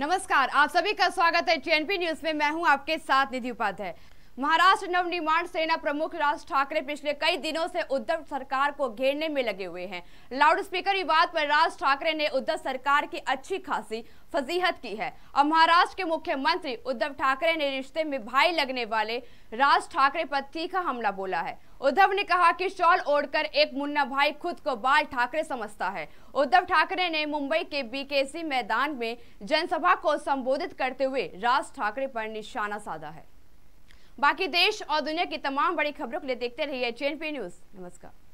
नमस्कार आप सभी का स्वागत है टीएनपी न्यूज में मैं हूं आपके साथ निधि उपाध्याय महाराष्ट्र नवनिर्माण सेना प्रमुख राज ठाकरे पिछले कई दिनों से उद्धव सरकार को घेरने में लगे हुए हैं लाउडस्पीकर विवाद पर राज ठाकरे ने उद्धव सरकार की अच्छी खासी फजीहत की है और महाराष्ट्र के मुख्यमंत्री उद्धव ठाकरे ने रिश्ते में भाई लगने वाले राज ठाकरे पर तीखा हमला बोला है उद्धव ने कहा कि शॉल ओढ़कर एक मुन्ना भाई खुद को बाल ठाकरे समझता है उद्धव ठाकरे ने मुंबई के बीकेसी मैदान में जनसभा को संबोधित करते हुए राज ठाकरे पर निशाना साधा है बाकी देश और दुनिया की तमाम बड़ी खबरों के लिए देखते रहिए जे न्यूज़ नमस्कार